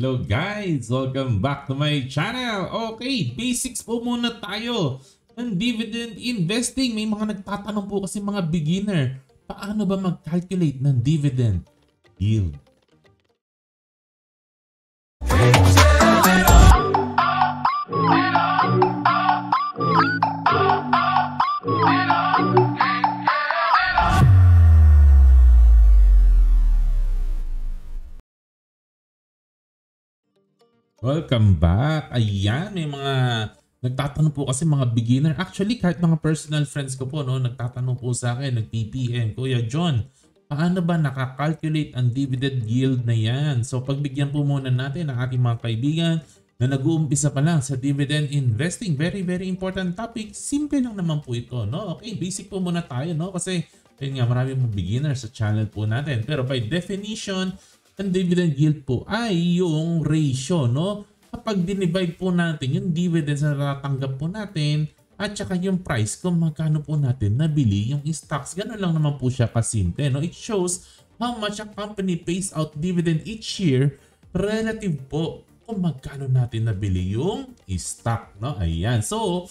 Hello guys! Welcome back to my channel! Okay, basics po muna tayo ng dividend investing. May mga nagtatanong po kasi mga beginner, paano ba mag-calculate ng dividend yield? Welcome back! Ayan, may mga nagtatanong po kasi mga beginner. Actually, kahit mga personal friends ko po, no, nagtatanong po sa akin, nag-PPM, Kuya John, paano ba nakakalculate ang dividend yield na yan? So, pagbigyan po muna natin ang ating mga kaibigan na nag-uumpisa pa lang sa dividend investing. Very, very important topic. Simple lang naman po ito, no? Okay, basic po muna tayo, no? Kasi, ayun nga, marami mong beginner sa channel po natin. Pero by definition, ang dividend yield po ay yung ratio, no? Kapag dinivide po natin yung dividends na natanggap po natin at saka yung price kung magkano po natin nabili yung stocks. Ganun lang naman po siya kasimple, no? It shows how much a company pays out dividend each year relative po kung magkano natin nabili yung stock, no? Ayan. So,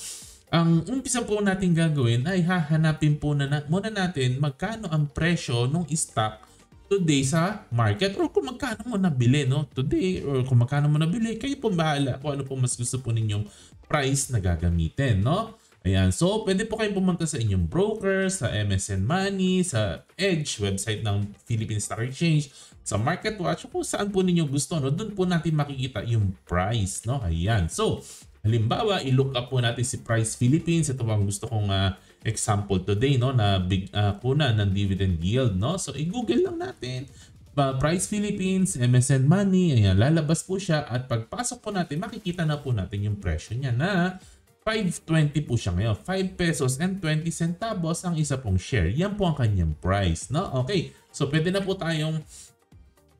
ang umpisa po natin gagawin ay hahanapin po na, muna natin magkano ang presyo ng stock today sa market or kung magkano mo nabili no today or kung magkano mo nabili kayo po bahala kung ano po mas gusto po ninyong price na gagamitin no Ayan. So, pwede po kayong pumunta sa inyong broker, sa MSN Money, sa Edge, website ng Philippine Stock Exchange, sa Market Watch, kung saan po ninyo gusto. No? Doon po natin makikita yung price. No? Ayan. So, halimbawa, i-look up po natin si Price Philippines. Ito ang gusto kong uh, example today no na big uh, ah, puna ng dividend yield no. So i-google lang natin uh, Price Philippines, MSN Money, ayan, lalabas po siya at pagpasok po natin, makikita na po natin yung presyo niya na 5.20 po siya ngayon. 5 pesos and 20 centavos ang isa pong share. Yan po ang kanyang price. No? Okay, so pwede na po tayong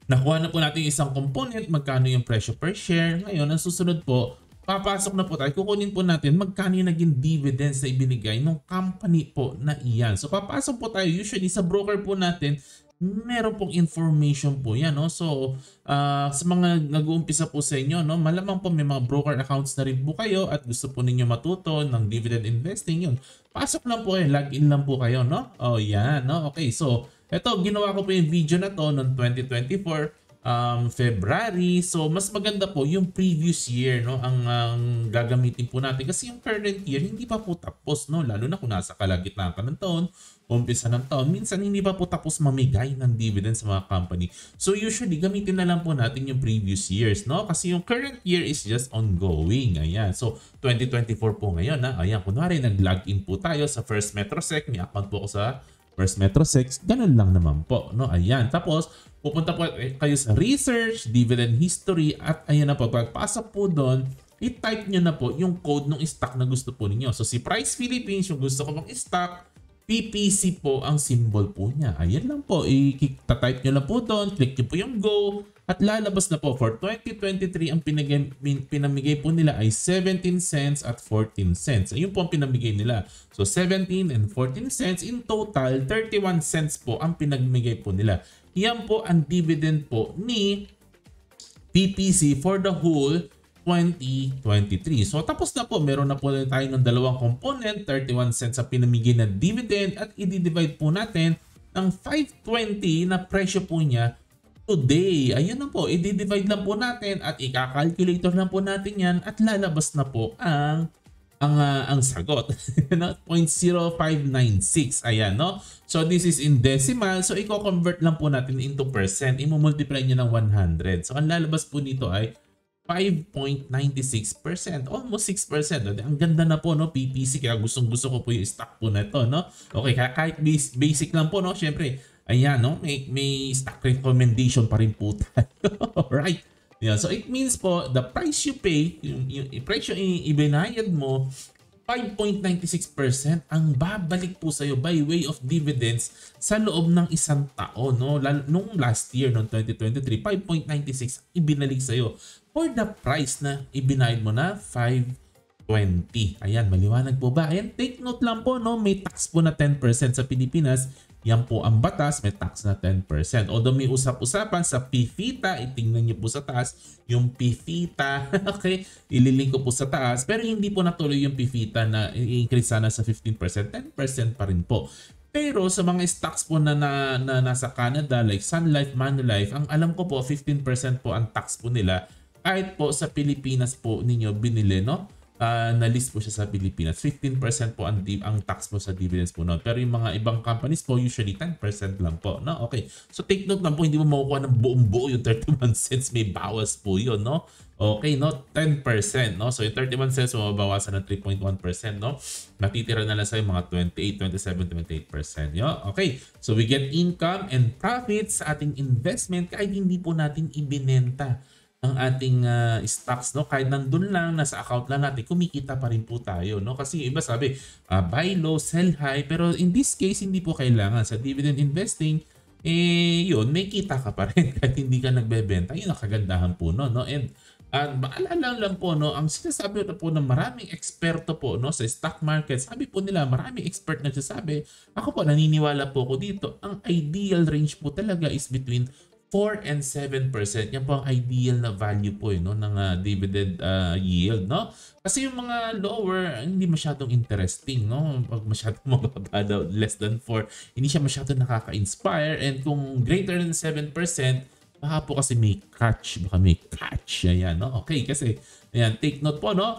nakuha na po natin isang component, magkano yung presyo per share. Ngayon, ang susunod po, papasok na po tayo, kukunin po natin magkano yung naging dividends na ibinigay ng company po na iyan. So papasok po tayo usually sa broker po natin, meron pong information po yan. No? So uh, sa mga nag-uumpisa po sa inyo, no? malamang po may mga broker accounts na rin po kayo at gusto po ninyo matuto ng dividend investing yun. Pasok lang po kayo, login lang po kayo. No? oh, yan, no? okay. So ito, ginawa ko po yung video na to noong 2024 um, February. So, mas maganda po yung previous year no, ang um, gagamitin po natin. Kasi yung current year, hindi pa po tapos. No? Lalo na kung nasa kalagitnaan ka ng taon, umpisa ng taon, minsan hindi pa po tapos mamigay ng dividend sa mga company. So usually, gamitin na lang po natin yung previous years, no? Kasi yung current year is just ongoing. Ayan. So 2024 po ngayon, ha? Ayan, kunwari nag-log in po tayo sa First Metrosec. May account po ako sa First Metrosec. Ganun lang naman po, no? Ayan. Tapos, Pupunta po eh, kayo sa research, dividend history, at ayan na po, pagpasok po doon, i-type nyo na po yung code ng stock na gusto po ninyo. So si Price Philippines, yung gusto ko pong stock, PPC po ang symbol po niya. Ayan lang po, i-type nyo lang po doon, click nyo po yung go, at lalabas na po for 2023, ang pinag- pinamigay po nila ay 17 cents at 14 cents. Ayun po ang pinamigay nila. So 17 and 14 cents, in total, 31 cents po ang pinamigay po nila. Yan po ang dividend po ni PPC for the whole 2023. So tapos na po, meron na po tayo ng dalawang component, 31 cents sa pinamigay na dividend at i-divide po natin ng 520 na presyo po niya today. Ayun na po, i-divide lang po natin at i-calculator lang po natin yan at lalabas na po ang ang uh, ang sagot. 0.0596. Ayan, no? So this is in decimal. So i-convert lang po natin into percent. I-multiply niya ng 100. So ang lalabas po nito ay 5.96%. Almost 6%. Ang ganda na po, no? PPC. Kaya gustong gusto ko po yung stock po nito no? Okay, kahit basic lang po, no? syempre ayan, no? May, may stock recommendation pa rin po tayo. right Yeah, so it means po, the price you pay, yung, yung, price yung ibinayad mo, 5.96% ang babalik po sa iyo by way of dividends sa loob ng isang taon. No? Nung last year, noong 2023, 5.96 ibinalik sa iyo for the price na ibinayad mo na 5 20. Ayan, maliwanag po ba? And take note lang po, no, may tax po na 10% sa Pilipinas. Yan po ang batas, may tax na 10%. Although may usap-usapan sa PFITA, itingnan niyo po sa taas, yung PFITA, okay, ililink ko po sa taas. Pero hindi po natuloy yung PFITA na i-increase sana sa 15%, 10% pa rin po. Pero sa mga stocks po na, na, na nasa Canada like Sun Life, Manulife, ang alam ko po 15% po ang tax po nila kahit po sa Pilipinas po ninyo binili no uh, na-list po siya sa Pilipinas. 15% po ang, ang tax po sa dividends po noon. Pero yung mga ibang companies po, usually 10% lang po. No? Okay. So take note lang po, hindi mo makukuha ng buong buo yung 31 cents. May bawas po yun, no? Okay, no? 10%, no? So yung 31 cents, mababawasan ng 3.1%, no? Natitira na lang sa'yo mga 28, 27, 28%. Yo? Okay, so we get income and profits sa ating investment kahit hindi po natin ibinenta ang ating uh, stocks no kahit nandun lang nasa account lang natin kumikita pa rin po tayo no kasi iba sabi uh, buy low sell high pero in this case hindi po kailangan sa dividend investing eh yun may kita ka pa rin kahit hindi ka nagbebenta yun ang kagandahan po no no and at uh, maalala lang po no ang sinasabi na po ng maraming eksperto po no sa stock market sabi po nila maraming expert na nagsasabi ako po naniniwala po ko dito ang ideal range po talaga is between 4 and 7%. Yan po ang ideal na value po eh, no, ng uh, dividend uh, yield. No? Kasi yung mga lower, hindi masyadong interesting. No? Pag masyadong mababa less than 4, hindi siya masyadong nakaka-inspire. And kung greater than 7%, baka po kasi may catch. Baka may catch. Ayan, no? Okay, kasi ayan, take note po, no?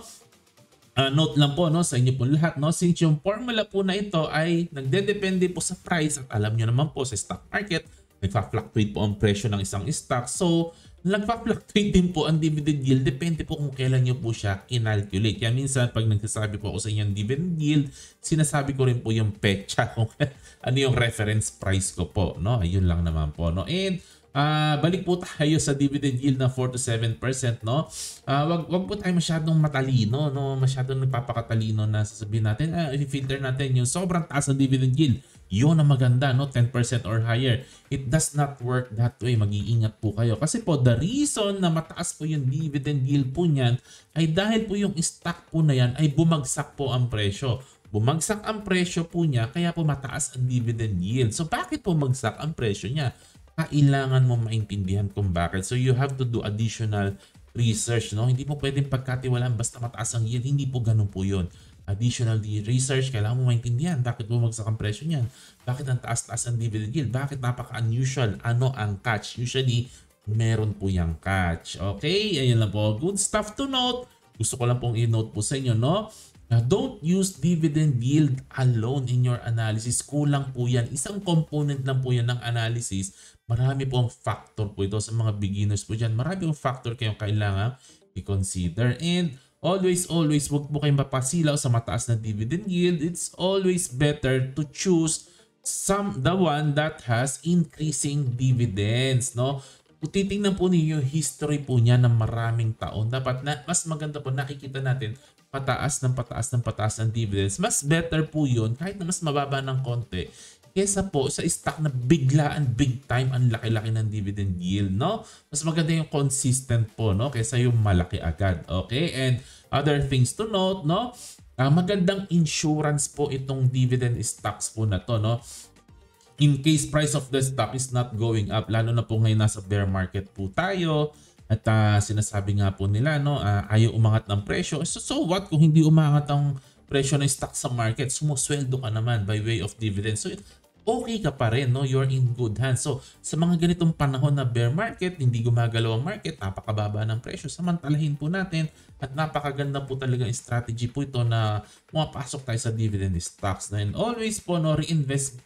Uh, note lang po no sa inyo po lahat no since yung formula po na ito ay nagdedepende po sa price at alam niyo naman po sa stock market nagfa-fluctuate po ang presyo ng isang stock. So, nagpa-fluctuate din po ang dividend yield. Depende po kung kailan nyo po siya kinalculate. Kaya minsan pag nagsasabi po ako sa inyo ng dividend yield, sinasabi ko rin po yung pecha kung ano yung reference price ko po. No? Ayun lang naman po. No? And Uh, balik po tayo sa dividend yield na 4 to 7%, no? Uh, wag, wag po tayo masyadong matalino, no? Masyadong nagpapakatalino na sasabihin natin, uh, i-filter natin yung sobrang taas ng dividend yield yun ang maganda, no? 10% or higher. It does not work that way. Mag-iingat po kayo. Kasi po, the reason na mataas po yung dividend yield po niyan ay dahil po yung stock po na yan ay bumagsak po ang presyo. Bumagsak ang presyo po niya, kaya po mataas ang dividend yield. So, bakit po magsak ang presyo niya? Kailangan mo maintindihan kung bakit. So, you have to do additional research. No? Hindi po pwedeng pagkatiwalaan basta mataas ang yield. Hindi po ganun po yun additional research, kailangan mo maintindihan bakit bumagsak ang presyo niyan, bakit ang taas-taas ang dividend yield, bakit napaka-unusual, ano ang catch. Usually, meron po yung catch. Okay, ayun lang po. Good stuff to note. Gusto ko lang pong i-note po sa inyo, no? Now, don't use dividend yield alone in your analysis. Kulang po yan. Isang component lang po yan ng analysis. Marami po ang factor po ito sa mga beginners po dyan. Marami pong factor kayong kailangan i-consider. And Always, always, wag po kayong mapasilaw sa mataas na dividend yield. It's always better to choose some the one that has increasing dividends, no? Kung titingnan po ninyo history po niya ng maraming taon, dapat na, mas maganda po nakikita natin pataas ng pataas ng pataas ng dividends. Mas better po yun kahit na mas mababa ng konti kesa po sa stock na biglaan big time ang laki-laki ng dividend yield no mas maganda yung consistent po no kesa yung malaki agad okay and other things to note no uh, magandang insurance po itong dividend stocks po na to no in case price of the stock is not going up lalo na po ngayon nasa bear market po tayo at uh, sinasabi nga po nila no uh, ayaw umangat ng presyo so, so what kung hindi umangat ang presyo ng stock sa market, sumusweldo ka naman by way of dividend. So okay ka pa rin, no? You're in good hands. So, sa mga ganitong panahon na bear market, hindi gumagalaw ang market, napakababa ng presyo. Samantalahin po natin at napakaganda po talaga yung strategy po ito na pumapasok tayo sa dividend stocks. And always po, no, reinvest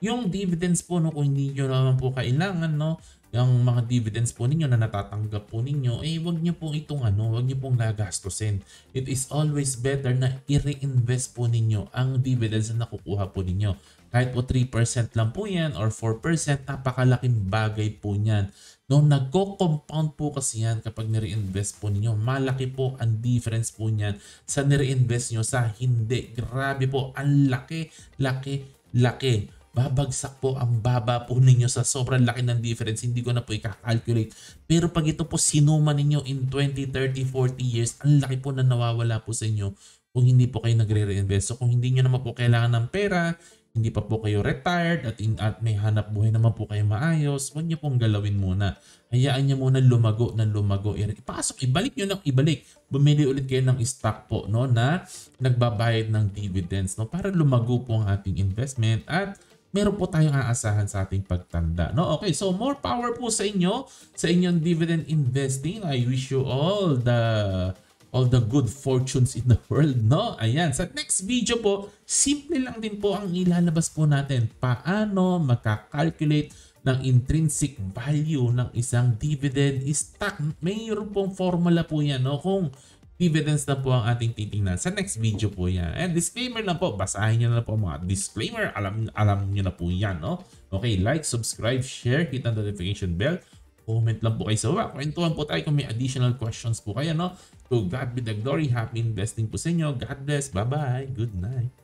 yung dividends po, no, kung hindi nyo naman po kailangan, no, ang mga dividends po ninyo na natatanggap po ninyo, eh wag niyo pong itong ano, wag niyo pong nagastusin. It is always better na i-reinvest po ninyo ang dividends na nakukuha po ninyo. Kahit po 3% lang po yan or 4%, napakalaking bagay po niyan. No, nagko-compound po kasi yan kapag nireinvest po ninyo. Malaki po ang difference po niyan sa nireinvest niyo sa hindi. Grabe po, ang laki, laki, laki babagsak po ang baba po ninyo sa sobrang laki ng difference. Hindi ko na po i-calculate. Pero pag ito po sinuma ninyo in 20, 30, 40 years, ang laki po na nawawala po sa inyo kung hindi po kayo nagre-reinvest. So kung hindi nyo naman po kailangan ng pera, hindi pa po kayo retired at, in, at may hanap buhay naman po kayo maayos, huwag nyo pong galawin muna. Hayaan nyo muna lumago na lumago. Ipasok, ibalik nyo lang, ibalik. Bumili ulit kayo ng stock po no, na nagbabayad ng dividends no, para lumago po ang ating investment at meron po tayong aasahan sa ating pagtanda. No? Okay, so more power po sa inyo, sa inyong dividend investing. I wish you all the all the good fortunes in the world, no? Ayan, sa next video po, simple lang din po ang ilalabas po natin. Paano magka-calculate ng intrinsic value ng isang dividend stock. Mayroon pong formula po yan, no? Kung dividends na po ang ating titingnan sa next video po yan. And disclaimer lang po, basahin nyo na po mga disclaimer, alam, alam nyo na po yan, no? Okay, like, subscribe, share, hit ang notification bell, comment lang po kayo sa baba. Kwentuhan po tayo kung may additional questions po kayo, no? To God be the glory, happy investing po sa inyo. God bless, bye-bye, good night.